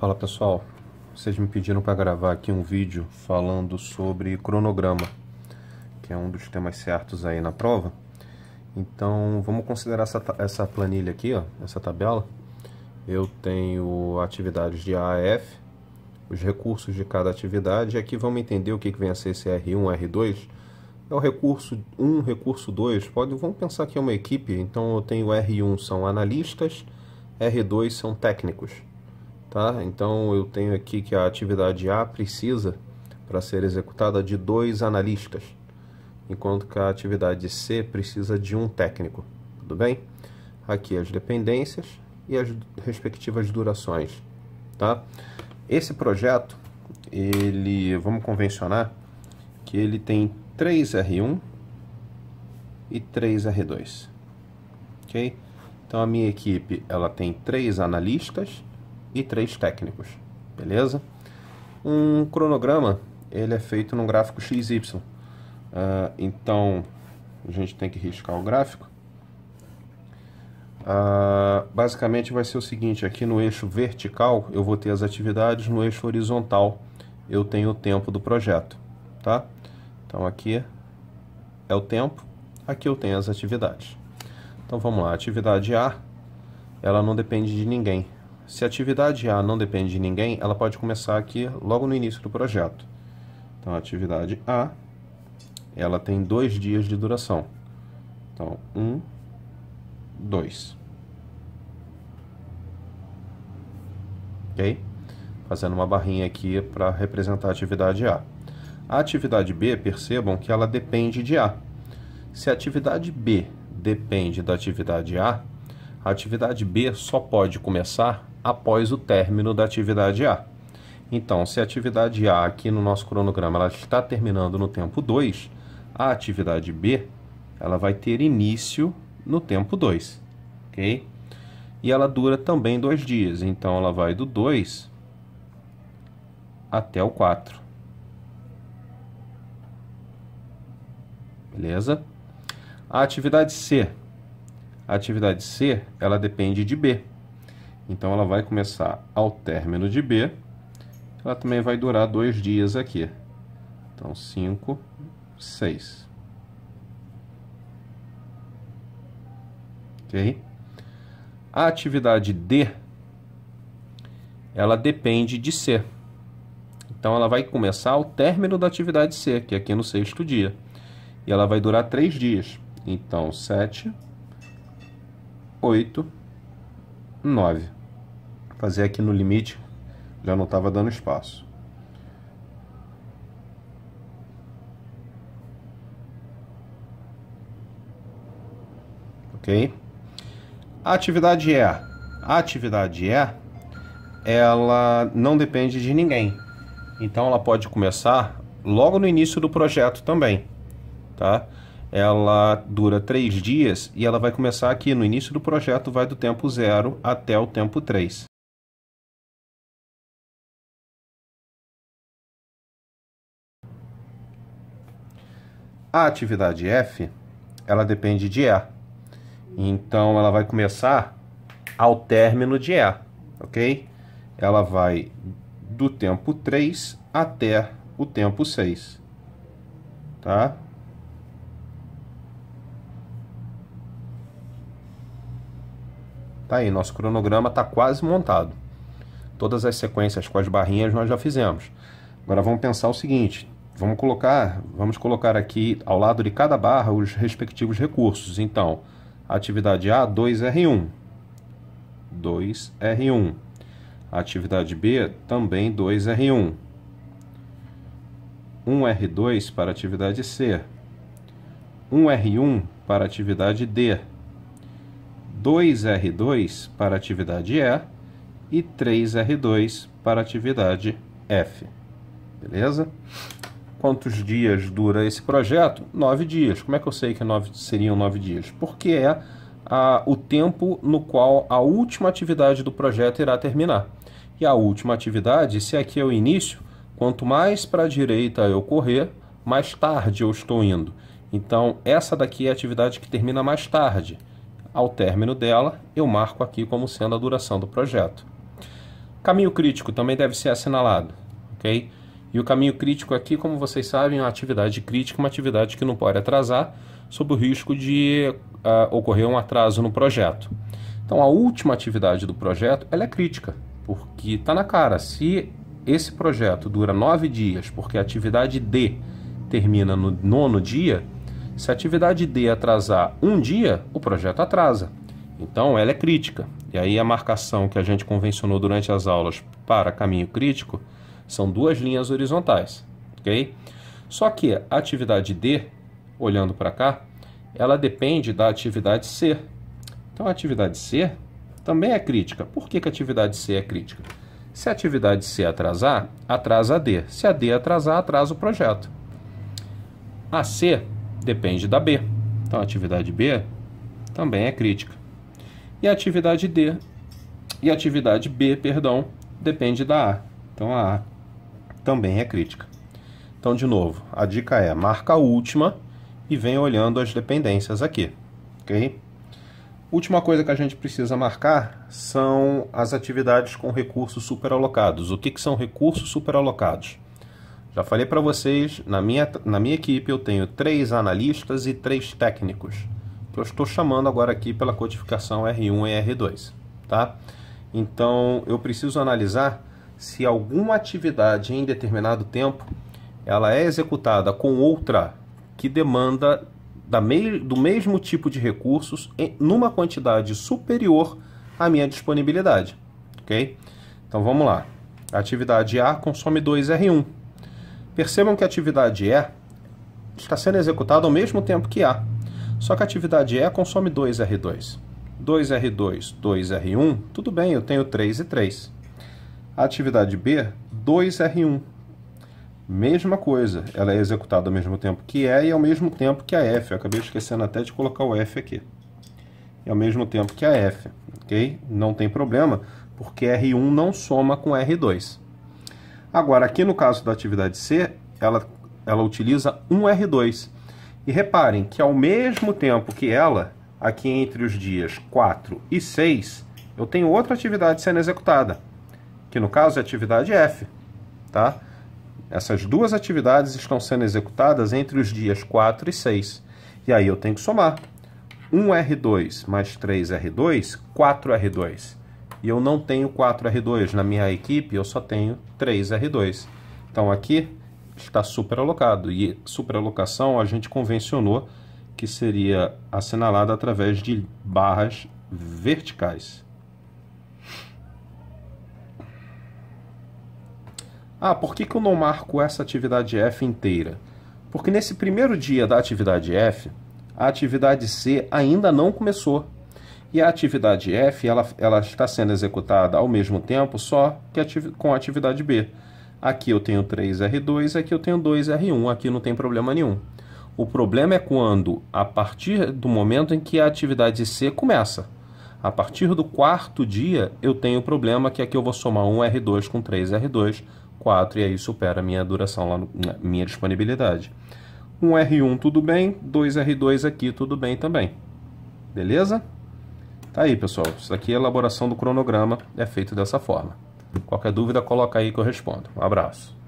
Fala pessoal, vocês me pediram para gravar aqui um vídeo falando sobre cronograma, que é um dos temas certos aí na prova. Então vamos considerar essa, essa planilha aqui, ó, essa tabela. Eu tenho atividades de AF, os recursos de cada atividade, e aqui vamos entender o que, que vem a ser esse R1, R2. É o recurso 1, recurso 2, pode, vamos pensar que é uma equipe, então eu tenho R1 são analistas, R2 são técnicos. Tá? Então eu tenho aqui que a atividade A precisa, para ser executada, de dois analistas, enquanto que a atividade C precisa de um técnico. Tudo bem? Aqui as dependências e as respectivas durações. Tá? Esse projeto, ele, vamos convencionar que ele tem 3R1 e 3R2. OK? Então a minha equipe, ela tem três analistas e três técnicos, beleza? Um cronograma ele é feito num gráfico XY, uh, ah, então a gente tem que riscar o gráfico. Uh, basicamente vai ser o seguinte, aqui no eixo vertical eu vou ter as atividades, no eixo horizontal eu tenho o tempo do projeto, tá? Então aqui é o tempo, aqui eu tenho as atividades. Então vamos lá, atividade A, ela não depende de ninguém, se a atividade A não depende de ninguém, ela pode começar aqui logo no início do projeto. Então, a atividade A ela tem dois dias de duração. Então, um, dois. Ok? Fazendo uma barrinha aqui para representar a atividade A. A atividade B, percebam que ela depende de A. Se a atividade B depende da atividade A, a atividade B só pode começar após o término da atividade A. Então, se a atividade A aqui no nosso cronograma ela está terminando no tempo 2, a atividade B ela vai ter início no tempo 2, ok? E ela dura também dois dias, então ela vai do 2 até o 4. Beleza? A atividade C. A atividade C, ela depende de B. Então ela vai começar ao término de B, ela também vai durar dois dias aqui. Então, 5, 6. Ok? A atividade D, ela depende de C. Então, ela vai começar ao término da atividade C, que é aqui no sexto dia. E ela vai durar três dias. Então, 7, 8, 9 fazer aqui no limite já não estava dando espaço. Ok? A atividade é, A atividade é, ela não depende de ninguém. Então ela pode começar logo no início do projeto também, tá? Ela dura três dias e ela vai começar aqui no início do projeto, vai do tempo zero até o tempo 3. A atividade F, ela depende de E. Então, ela vai começar ao término de E, ok? Ela vai do tempo 3 até o tempo 6, tá? Tá aí, nosso cronograma está quase montado. Todas as sequências com as barrinhas nós já fizemos. Agora vamos pensar o seguinte, Vamos colocar, vamos colocar aqui ao lado de cada barra os respectivos recursos. Então, atividade A, 2R1. 2R1. Atividade B, também 2R1. 1R2 para atividade C. 1R1 para atividade D. 2R2 para atividade E e 3R2 para atividade F. Beleza? quantos dias dura esse projeto? Nove dias. Como é que eu sei que nove, seriam nove dias? Porque é a, o tempo no qual a última atividade do projeto irá terminar. E a última atividade, se aqui é o início, quanto mais para a direita eu correr, mais tarde eu estou indo. Então, essa daqui é a atividade que termina mais tarde. Ao término dela, eu marco aqui como sendo a duração do projeto. Caminho crítico também deve ser assinalado, ok? E o caminho crítico aqui, como vocês sabem, é uma atividade crítica, uma atividade que não pode atrasar, sob o risco de uh, ocorrer um atraso no projeto. Então, a última atividade do projeto ela é crítica, porque está na cara. Se esse projeto dura nove dias, porque a atividade D termina no nono dia, se a atividade D atrasar um dia, o projeto atrasa. Então, ela é crítica. E aí, a marcação que a gente convencionou durante as aulas para caminho crítico são duas linhas horizontais, ok? Só que a atividade D, olhando para cá, ela depende da atividade C. Então, a atividade C também é crítica. Por que, que a atividade C é crítica? Se a atividade C atrasar, atrasa a D. Se a D atrasar, atrasa o projeto. A C depende da B. Então, a atividade B também é crítica. E a atividade D, e a atividade B, perdão, depende da A. Então, a A também é crítica. Então, de novo, a dica é marca a última e vem olhando as dependências aqui, ok? Última coisa que a gente precisa marcar são as atividades com recursos superalocados. O que, que são recursos superalocados? Já falei para vocês, na minha, na minha equipe eu tenho três analistas e três técnicos, que então, eu estou chamando agora aqui pela codificação R1 e R2, tá? Então, eu preciso analisar se alguma atividade em determinado tempo ela é executada com outra que demanda me do mesmo tipo de recursos em, numa quantidade superior à minha disponibilidade, ok? Então vamos lá. A atividade A consome 2R1. Percebam que a atividade E está sendo executada ao mesmo tempo que A. Só que a atividade E consome 2R2. 2R2, 2R1, tudo bem, eu tenho 3 e 3. Atividade B, 2R1. Mesma coisa, ela é executada ao mesmo tempo que E e ao mesmo tempo que a F. Eu acabei esquecendo até de colocar o F aqui. E ao mesmo tempo que a F, ok? Não tem problema, porque R1 não soma com R2. Agora, aqui no caso da atividade C, ela, ela utiliza um R2. E reparem que ao mesmo tempo que ela, aqui entre os dias 4 e 6, eu tenho outra atividade sendo executada que no caso é a atividade F. Tá? Essas duas atividades estão sendo executadas entre os dias 4 e 6. E aí eu tenho que somar 1R2 mais 3R2, 4R2. E eu não tenho 4R2, na minha equipe eu só tenho 3R2. Então aqui está superalocado, e superalocação a gente convencionou que seria assinalada através de barras verticais. Ah, por que, que eu não marco essa atividade F inteira? Porque nesse primeiro dia da atividade F, a atividade C ainda não começou. E a atividade F ela, ela está sendo executada ao mesmo tempo, só que com a atividade B. Aqui eu tenho 3R2, aqui eu tenho 2R1, aqui não tem problema nenhum. O problema é quando, a partir do momento em que a atividade C começa. A partir do quarto dia, eu tenho o problema que aqui eu vou somar 1R2 com 3R2, 4 e aí supera a minha duração lá no, né, minha disponibilidade. Um R1 tudo bem, 2 R2 aqui tudo bem também. Beleza? Tá aí, pessoal. Isso aqui é a elaboração do cronograma é feito dessa forma. Qualquer dúvida, coloca aí que eu respondo. Um abraço.